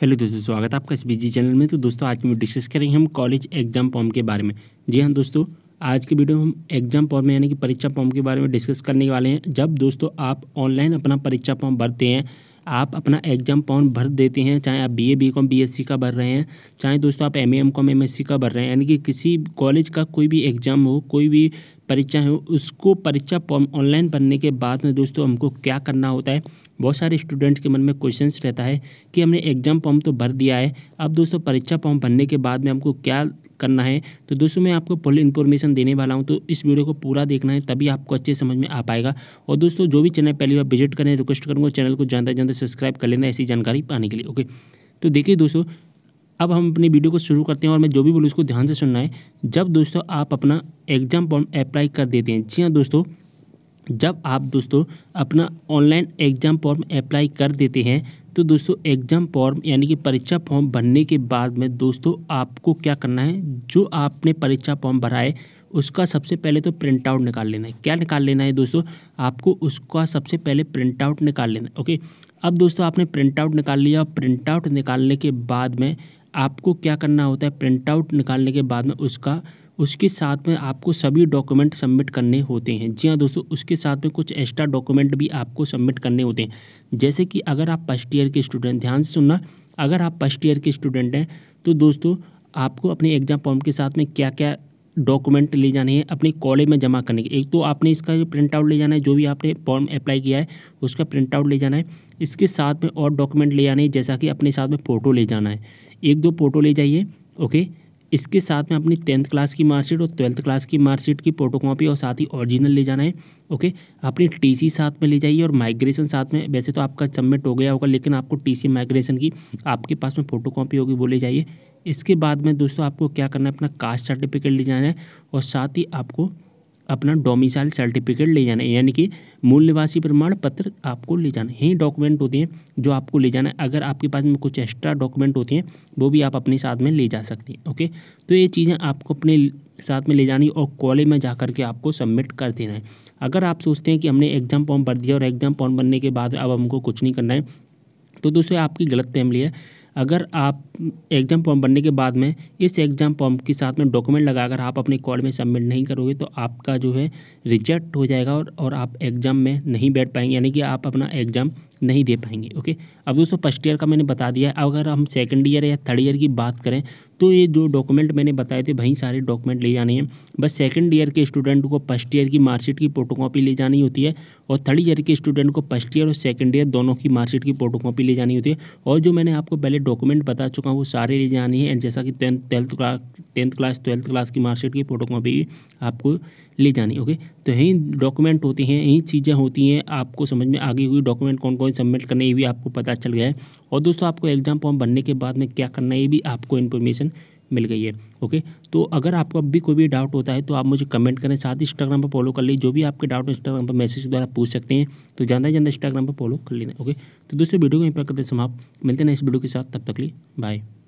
hello दोस्तों स्वागत है आपका इस बीजी चैनल में तो दोस्तों आज में डिस्कस करेंगे हम कॉलेज एग्जाम फॉर्म के बारे में जी हाँ दोस्तों आज के वीडियो में हम एग्जाम फॉर्म यानी कि परीक्षा फॉर्म के बारे में डिस्कस करने वाले हैं जब दोस्तों आप ऑनलाइन अपना परीक्षा फॉर्म भरते हैं आप अपना एग्जाम फॉर्म भर देते हैं चाहे आप बीए बीकॉम बीएससी का भर रहे हैं चाहे दोस्तों आप एम एमकॉम एमएससी का भर रहे हैं यानी कि किसी कॉलेज का कोई भी एग्ज़ाम हो कोई भी परीक्षा है उसको परीक्षा फॉर्म ऑनलाइन भरने के बाद में दोस्तों हमको क्या करना होता है बहुत सारे स्टूडेंट के मन में क्वेश्चन रहता है कि हमने एग्जाम फॉर्म तो भर दिया है अब दोस्तों परीक्षा फॉर्म भरने के बाद में हमको क्या करना है तो दोस्तों मैं आपको फुल इन्फॉर्मेशन देने वाला हूँ तो इस वीडियो को पूरा देखना है तभी आपको अच्छे समझ में आ पाएगा और दोस्तों जो भी चैनल पहली बार विजिट करें रिक्वेस्ट करूँगा चैनल को जानते जानते सब्सक्राइब कर लेना ऐसी जानकारी पाने के लिए ओके तो देखिए दोस्तों अब हम अपनी वीडियो को शुरू करते हैं और मैं जो भी बोलूँ उसको ध्यान से सुनना है जब दोस्तों आप अपना एग्जाम फॉर्म अप्लाई कर देते हैं जी हाँ दोस्तों जब आप दोस्तों अपना ऑनलाइन एग्ज़ाम फॉर्म अप्लाई कर देते हैं तो दोस्तों एग्ज़ाम फॉर्म यानी कि परीक्षा फॉर्म भरने के बाद में दोस्तों आपको क्या करना है जो आपने परीक्षा फॉर्म भरा है उसका सबसे पहले तो प्रिंट आउट निकाल लेना है क्या निकाल लेना है दोस्तों आपको उसका सबसे पहले प्रिंट आउट निकाल लेना है ओके अब दोस्तों आपने प्रिंट आउट निकाल लिया प्रिंट आउट निकालने के बाद में आपको क्या करना होता है प्रिंट आउट निकालने के बाद में उसका उसके साथ में आपको सभी डॉक्यूमेंट सबमिट करने होते हैं जी हाँ दोस्तों उसके साथ में कुछ एक्स्ट्रा डॉक्यूमेंट भी आपको सबमिट करने होते हैं जैसे कि अगर आप फर्स्ट ईयर के स्टूडेंट ध्यान से सुनना अगर आप फर्स्ट ईयर के स्टूडेंट हैं तो दोस्तों आपको अपने एग्ज़ाम फॉर्म के साथ में क्या क्या डॉक्यूमेंट ले जाने हैं अपने कॉलेज में जमा करने के एक तो आपने इसका जो प्रिंट आउट ले जाना है जो भी आपने फॉर्म अप्लाई किया है उसका प्रिंट आउट ले जाना है इसके साथ में और डॉक्यूमेंट ले जाने हैं जैसा कि अपने साथ में फ़ोटो ले जाना है एक दो फ़ोटो ले जाइए ओके इसके साथ में अपनी टेंथ क्लास की मार्कशीट और ट्वेल्थ क्लास की मार्कशीट की फोटो कॉपी और साथ ही ओरिजिनल ले जाना है ओके अपनी टीसी साथ में ले जाइए और माइग्रेशन साथ में वैसे तो आपका सबमिट हो गया होगा लेकिन आपको टीसी माइग्रेशन की आपके पास में फ़ोटो कॉपी होगी वो ले जाइए इसके बाद में दोस्तों आपको क्या करना है अपना कास्ट सर्टिफिकेट ले जाना है और साथ ही आपको अपना डोमिसाइल सर्टिफिकेट ले जाना है यानी कि मूल निवासी प्रमाण पत्र आपको ले जाना है ये डॉक्यूमेंट होते हैं जो आपको ले जाना है अगर आपके पास में कुछ एक्स्ट्रा डॉक्यूमेंट होते हैं वो भी आप अपने साथ में ले जा सकते हैं ओके तो ये चीज़ें आपको अपने साथ में ले जानी और कॉलेज में जा के आपको सबमिट कर देना है अगर आप सोचते हैं कि हमने एग्ज़ाम फॉर्म भर दिया और एग्ज़ाम फॉर्म भरने के बाद अब हमको कुछ नहीं करना है तो दोस्तों आपकी गलत फैमिली है अगर आप एग्ज़ाम फॉर्म भरने के बाद में इस एग्ज़ाम फॉर्म के साथ में डॉक्यूमेंट लगाकर आप अपने कॉल में सबमिट नहीं करोगे तो आपका जो है रिजेक्ट हो जाएगा और, और आप एग्ज़ाम में नहीं बैठ पाएंगे यानी कि आप अपना एग्ज़ाम नहीं दे पाएंगे ओके अब दोस्तों फर्स्ट ईयर का मैंने बता दिया अगर हम सेकेंड ईयर या थर्ड ईयर की बात करें तो ये जो डॉक्यूमेंट मैंने बताए थे वहीं सारे डॉक्यूमेंट ले जाने हैं बस सेकेंड ईयर के स्टूडेंट को फर्स्ट ईयर की मार्कशीट की फोटोकॉपी ले जानी होती है और थर्ड ईयर के स्टूडेंट को फर्स्ट ईयर और सेकेंड ईयर दोनों की मार्कशीट की फोटोकॉपी ले जानी होती है और जो मैंने आपको पहले डॉक्यूमेंट बता चुका हूँ वो सारे ले जानी है जैसा कि tenth twelfth tenth class twelfth class की मार्कशीट की फोटो कॉपी आपको ले जानी ओके तो यही डॉक्यूमेंट होते हैं यही चीज़ें होती हैं आपको समझ में आ गई हुई डॉक्यूमेंट कौन कौन सबमिट करने ये भी आपको पता चल गया है और दोस्तों आपको एग्जाम फॉर्म भरने के बाद में क्या करना है ये भी आपको इन्फॉर्मेशन मिल गई है ओके तो अगर आपको अब भी कोई भी डाउट होता है तो आप मुझे कमेंट करें साथ ही इंस्टाग्राम पर फॉलो कर लीजिए जो भी आपके डाउट इंस्टाग्राम पर मैसेज द्वारा पूछ सकते हैं तो ज़्यादा ही ज़्यादा इंस्टाग्राम पर फॉलो कर लेना ओके तो दोस्तों वीडियो को यहीं पर करते समाप्त मिलते हैं इस वीडियो के साथ तब तक लिए बाय